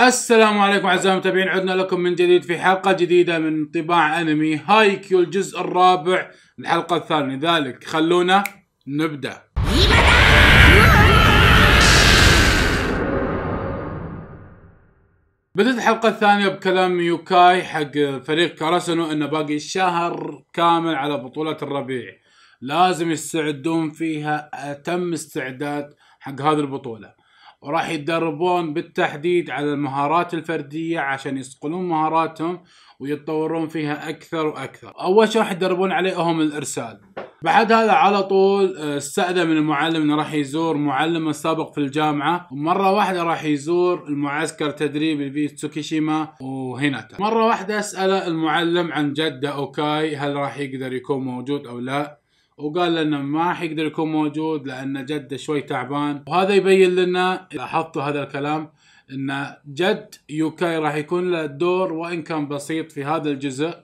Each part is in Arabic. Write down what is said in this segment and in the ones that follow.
السلام عليكم اعزائي المتابعين عدنا لكم من جديد في حلقه جديده من طباع انمي هايكيو الجزء الرابع الحلقه الثانيه لذلك خلونا نبدا بدأت الحلقة الثانية بكلام يوكاي حق فريق كاراسونو انه باقي شهر كامل على بطولة الربيع لازم يستعدون فيها اتم استعداد حق هذه البطولة وراح يتدربون بالتحديد على المهارات الفردية عشان يصقلون مهاراتهم ويتطورون فيها أكثر وأكثر أول شيء راح عليه عليهم الإرسال بعد هذا على طول آه، استأذن من المعلم انه راح يزور معلمه السابق في الجامعة ومرة واحدة راح يزور المعسكر تدريبي في تسوكيشيما وهنا مرة واحدة اسأله المعلم عن جدة اوكاي هل راح يقدر يكون موجود او لا وقال لنا ما حيقدر يكون موجود لان جده شوي تعبان وهذا يبين لنا لاحظتوا هذا الكلام ان جد يوكاي راح يكون له دور وان كان بسيط في هذا الجزء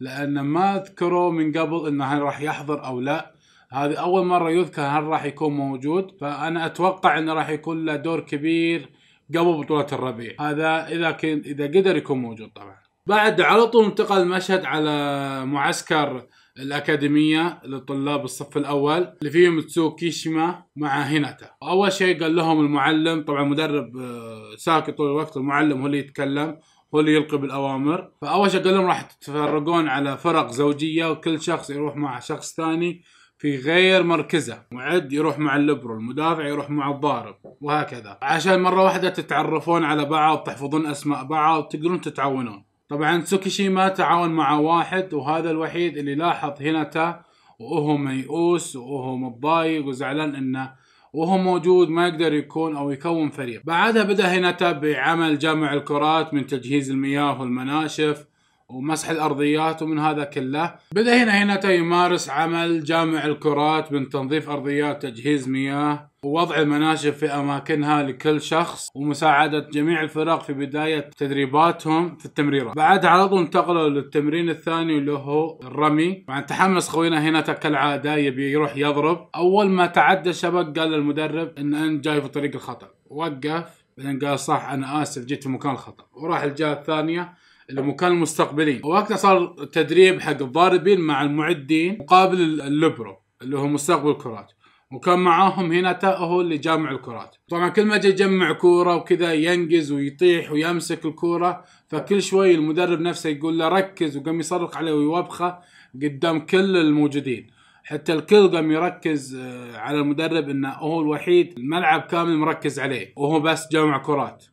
لان ما ذكروا من قبل انه هل راح يحضر او لا هذه اول مره يذكر هل راح يكون موجود فانا اتوقع انه راح يكون له دور كبير قبل بطوله الربيع هذا اذا كان اذا قدر يكون موجود طبعا بعد على طول انتقل المشهد على معسكر الأكاديمية لطلاب الصف الأول اللي فيهم تسو كيشيما مع هيناتا أول شيء قال لهم المعلم طبعا مدرب آه، ساكت طول الوقت المعلم هو اللي يتكلم هو اللي يلقي بالأوامر فأول شيء قال لهم راح تتفرقون على فرق زوجية وكل شخص يروح مع شخص ثاني في غير مركزه معد يروح مع الليبرو المدافع يروح مع الضارب وهكذا عشان مره واحده تتعرفون على بعض تحفظون اسماء بعض تقدرون تتعاونون طبعا تسوكيشيما تعاون مع واحد وهذا الوحيد اللي لاحظ تا وهو ميؤوس وهو متضايق وزعلان انه وهو موجود ما يقدر يكون او يكون فريق بعدها بدا تا بعمل جمع الكرات من تجهيز المياه والمناشف ومسح الارضيات ومن هذا كله بدا هنا هنا يمارس عمل جامع الكرات من تنظيف ارضيات تجهيز مياه ووضع المناشف في اماكنها لكل شخص ومساعده جميع الفرق في بدايه تدريباتهم في التمريرات. بعدها على طول انتقلوا للتمرين الثاني اللي هو الرمي، طبعا تحمس خوينا هنا كالعاده يبي يروح يضرب، اول ما تعدى الشبك قال للمدرب ان انت جاي في طريق الخطا، وقف بعدين قال صح انا اسف جيت في مكان الخطا، وراح الجهه الثانيه المكان المستقبلي وقتها صار تدريب حق الضاربين مع المعدين مقابل الليبرو اللي هو مستقبل الكرات وكان معاهم هنا هو اللي جامع الكرات طبعا كل ما جاء يجمع كوره وكذا ينقز ويطيح ويمسك الكوره فكل شوي المدرب نفسه يقول له ركز وقام يصرخ عليه ويوبخه قدام كل الموجودين حتى الكل قام يركز آه، على المدرب انه هو الوحيد الملعب كامل مركز عليه وهو بس جامع كرات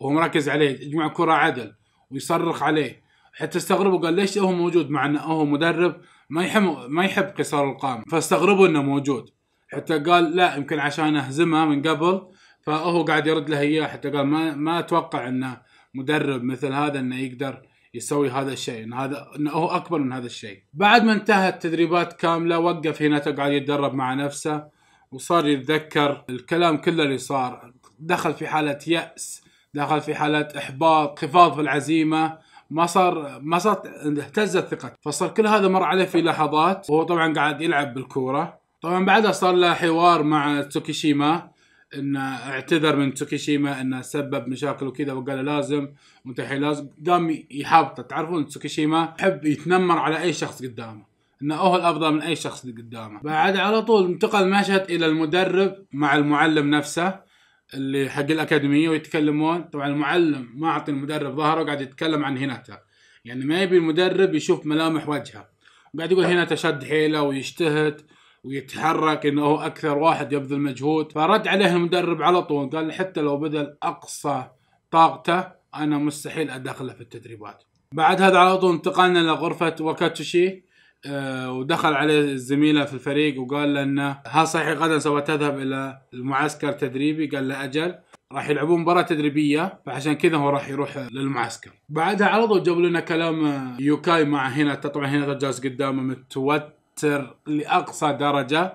وهو مركز عليه يجمع كرة عدل ويصرخ عليه حتى استغربوا قال ليش هو موجود مع انه هو مدرب ما يحب ما يحب قصار القامه فاستغربوا انه موجود حتى قال لا يمكن عشان اهزمها من قبل فهو قاعد يرد له اياه حتى قال ما ما اتوقع انه مدرب مثل هذا انه يقدر يسوي هذا الشيء ان هذا انه هو اكبر من هذا الشيء بعد ما انتهت تدريبات كامله وقف هنا قاعد يتدرب مع نفسه وصار يتذكر الكلام كله اللي صار دخل في حاله ياس دخل في حاله احباط خفاض في العزيمه ما صار ما صارت اهتزت ثقته فصار كل هذا مر عليه في لحظات وهو طبعا قاعد يلعب بالكوره طبعا بعدها صار له حوار مع تسوكيشيما انه اعتذر من تسوكيشيما انه سبب مشاكل وكذا وقال لازم وانت الحين لازم قام يحبطه تعرفون تسوكيشيما يحب يتنمر على اي شخص قدامه انه هو الافضل من اي شخص قدامه بعد على طول انتقل مشهد الى المدرب مع المعلم نفسه اللي حق الاكاديميه ويتكلمون طبعا المعلم ما اعطي المدرب ظهره وقاعد يتكلم عن هيناتا يعني ما يبي المدرب يشوف ملامح وجهه قاعد يقول هيناتا شد حيله ويجتهد ويتحرك انه هو اكثر واحد يبذل مجهود فرد عليه المدرب على طول قال حتى لو بذل اقصى طاقته انا مستحيل ادخله في التدريبات بعد هذا على طول انتقلنا لغرفه وكاتشي آه، ودخل عليه زميله في الفريق وقال له انه ها صحيح غدا سوف تذهب الى المعسكر تدريبي قال له اجل راح يلعبون مباراه تدريبيه فعشان كذا هو راح يروح للمعسكر بعدها على طول جابوا لنا كلام آه، يوكاي مع هنا طبعا هنا جالس قدامه متوتر لاقصى درجه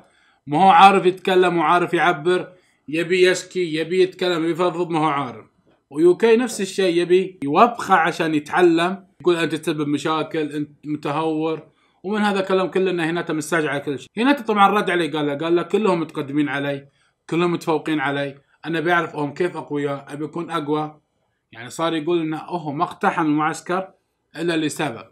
ما هو عارف يتكلم وعارف يعبر يبي يشكي يبي يتكلم يبي يفضفض ما هو عارف ويوكاي نفس الشيء يبي يوبخه عشان يتعلم يقول انت تسبب مشاكل انت متهور ومن هذا الكلام كله انه هيناتا مستعجل على كل شيء هيناتا طبعا رد عليه قال له قال له كلهم متقدمين علي كلهم متفوقين علي انا بعرف هم كيف اقوياء ابي اكون اقوى يعني صار يقول انه اهو ما اقتحم المعسكر الا لسبب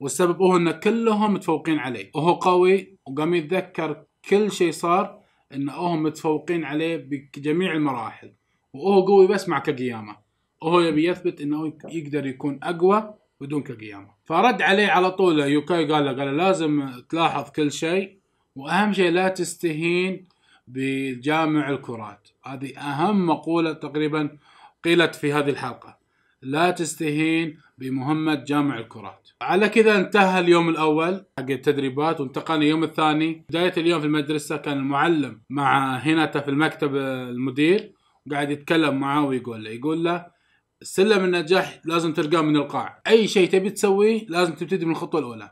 والسبب هو ان كلهم متفوقين عليه وهو قوي وقام يتذكر كل شيء صار ان هم متفوقين عليه بجميع المراحل وهو قوي بس مع كاجياما وهو يبي يثبت انه يقدر يكون اقوى بدون كاجياما فرد عليه على طول يوكاي قال له قال لازم تلاحظ كل شيء واهم شيء لا تستهين بجامع الكرات هذه اهم مقوله تقريبا قيلت في هذه الحلقه لا تستهين بمهمة جامع الكرات على كذا انتهى اليوم الأول حق التدريبات وانتقلنا اليوم الثاني بداية اليوم في المدرسة كان المعلم مع هناته في المكتب المدير قاعد يتكلم معاه ويقول له يقول له سلم النجاح لازم تلقاه من القاع اي شيء تبي تسويه لازم تبتدي من الخطوه الاولى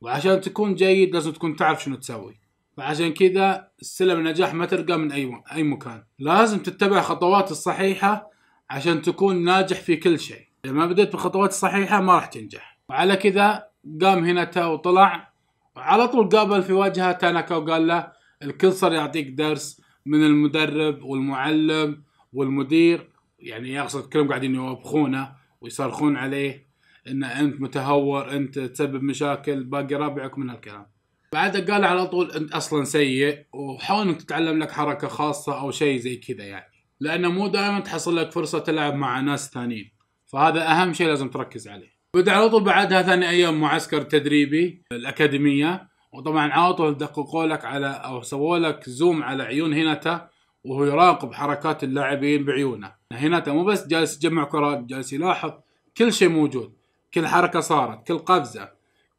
وعشان تكون جيد لازم تكون تعرف شنو تسوي فعشان كذا سلم النجاح ما تلقاه من اي اي مكان لازم تتبع الخطوات الصحيحه عشان تكون ناجح في كل شيء اذا ما بديت بالخطوات الصحيحه ما راح تنجح وعلى كذا قام هنا تا وطلع وعلى طول قابل في وجهه تاناكا وقال له الكل صار يعطيك درس من المدرب والمعلم والمدير يعني يقصد كلهم قاعدين يوبخونه ويصرخون عليه ان انت متهور انت تسبب مشاكل باقي ربعك من هالكلام بعد قال على طول انت اصلا سيء وحاول انك تتعلم لك حركه خاصه او شيء زي كذا يعني لانه مو دائما تحصل لك فرصه تلعب مع ناس ثانيين فهذا اهم شيء لازم تركز عليه بدا على طول بعدها ثاني ايام معسكر تدريبي الاكاديميه وطبعا على طول دققوا لك على او سووا لك زوم على عيون هيناتا وهو يراقب حركات اللاعبين بعيونه هنا مو بس جالس يجمع كرات جالس يلاحظ كل شيء موجود كل حركة صارت كل قفزة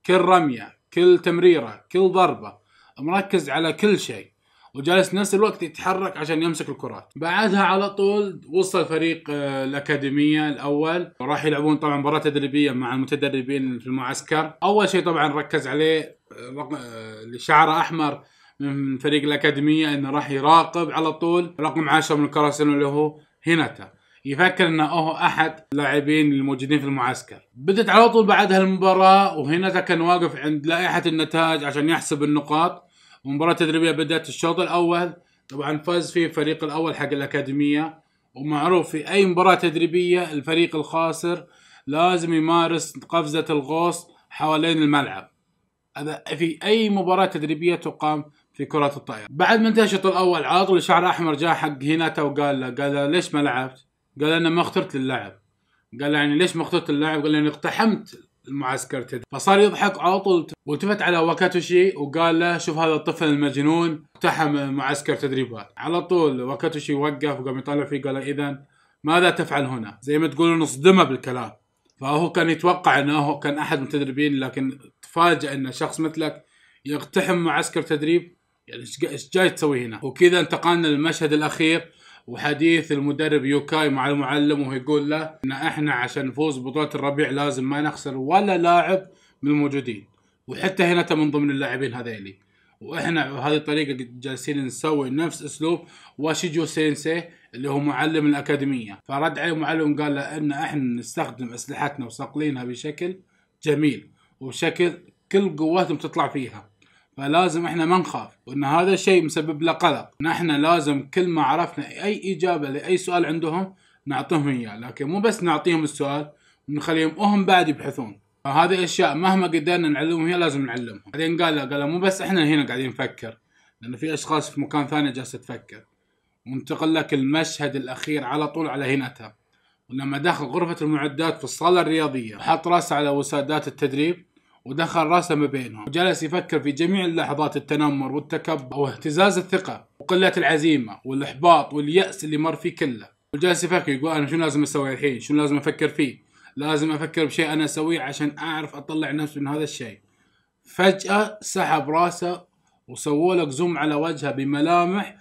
كل رمية كل تمريرة كل ضربة مركز على كل شيء وجالس نفس الوقت يتحرك عشان يمسك الكرات بعدها على طول وصل فريق آه، الأكاديمية الأول راح يلعبون طبعا مباراة تدريبية مع المتدربين في المعسكر أول شيء طبعا ركز عليه اللي آه، آه، شعره أحمر من فريق الاكاديميه انه راح يراقب على طول رقم 10 من الكراسين اللي هو هيناتا يفكر انه هو احد اللاعبين الموجودين في المعسكر بدت على طول بعد هالمباراه وهيناتا كان واقف عند لائحه النتائج عشان يحسب النقاط المباراه التدريبيه بدات الشوط الاول طبعا فاز فيه الفريق الاول حق الاكاديميه ومعروف في اي مباراه تدريبيه الفريق الخاسر لازم يمارس قفزه الغوص حوالين الملعب هذا في اي مباراه تدريبيه تقام في كرة الطائرة بعد ما انتهى الشوط الأول على طول شعر أحمر جاء حق هيناتا وقال له قال له ليش ما لعبت؟ قال أنا ما اخترت للعب قال له يعني ليش ما اخترت اللعب؟ قال له أنا يعني اقتحمت المعسكر تدري فصار يضحك على طول والتفت على واكاتوشي وقال له شوف هذا الطفل المجنون اقتحم معسكر تدريبات على طول واكاتوشي وقف وقام يطالع فيه قال إذا ماذا تفعل هنا؟ زي ما تقولون اصدمه بالكلام فهو كان يتوقع انه كان احد المتدربين لكن تفاجئ ان شخص مثلك يقتحم معسكر تدريب يعني ايش جاي تسوي هنا وكذا انتقلنا للمشهد الاخير وحديث المدرب يوكاي مع المعلم وهو يقول له ان احنا عشان نفوز ببطوله الربيع لازم ما نخسر ولا لاعب من الموجودين وحتى هنا من ضمن اللاعبين هذيلي واحنا بهذه الطريقه جالسين نسوي نفس اسلوب واشيجو سينسي اللي هو معلم الاكاديميه فرد عليه المعلم قال له ان احنا نستخدم اسلحتنا وصقلينها بشكل جميل وبشكل كل قواتهم تطلع فيها فلازم احنا ما نخاف وان هذا الشيء مسبب له قلق نحن لازم كل ما عرفنا اي اجابه لاي سؤال عندهم نعطيهم اياه لكن مو بس نعطيهم السؤال ونخليهم وهم بعد يبحثون فهذه الاشياء مهما قدرنا نعلمهم هي لازم نعلمهم بعدين قال له قال له مو بس احنا هنا قاعدين نفكر لانه في اشخاص في مكان ثاني جالسه تفكر وانتقل لك المشهد الاخير على طول على هنتها ولما دخل غرفة المعدات في الصالة الرياضية وحط راسه على وسادات التدريب ودخل راسه ما بينهم وجلس يفكر في جميع اللحظات التنمر والتكبر واهتزاز الثقة وقلة العزيمة والإحباط واليأس اللي مر فيه كله وجلس يفكر يقول أنا شو لازم أسوي الحين شو لازم أفكر فيه لازم أفكر بشيء أنا أسويه عشان أعرف أطلع نفسي من هذا الشيء فجأة سحب راسه وسووا لك زوم على وجهه بملامح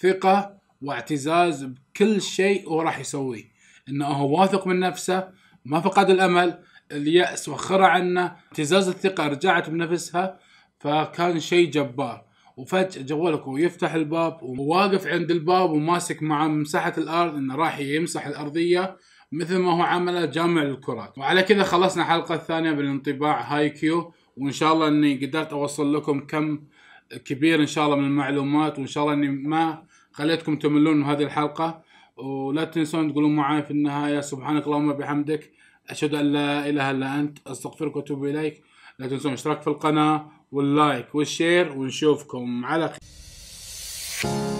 ثقة واعتزاز بكل شيء هو راح يسويه انه هو واثق من نفسه ما فقد الامل اليأس وخر عنه اهتزاز الثقة رجعت بنفسها فكان شيء جبار وفجأة جوالك ويفتح الباب وواقف عند الباب وماسك مع مساحة الأرض إنه راح يمسح الأرضية مثل ما هو عمله جامع الكرات وعلى كذا خلصنا الحلقة الثانية بالانطباع هاي كيو وإن شاء الله إني قدرت أوصل لكم كم كبير إن شاء الله من المعلومات وإن شاء الله إني ما خليتكم تملون من هذه الحلقة ولا تنسون تقولون معي في النهاية سبحانك اللهم وبحمدك أشهد أن لا إله إلا أنت أستغفرك وأتوب إليك لا تنسوا الاشتراك في القناة واللايك والشير ونشوفكم على خير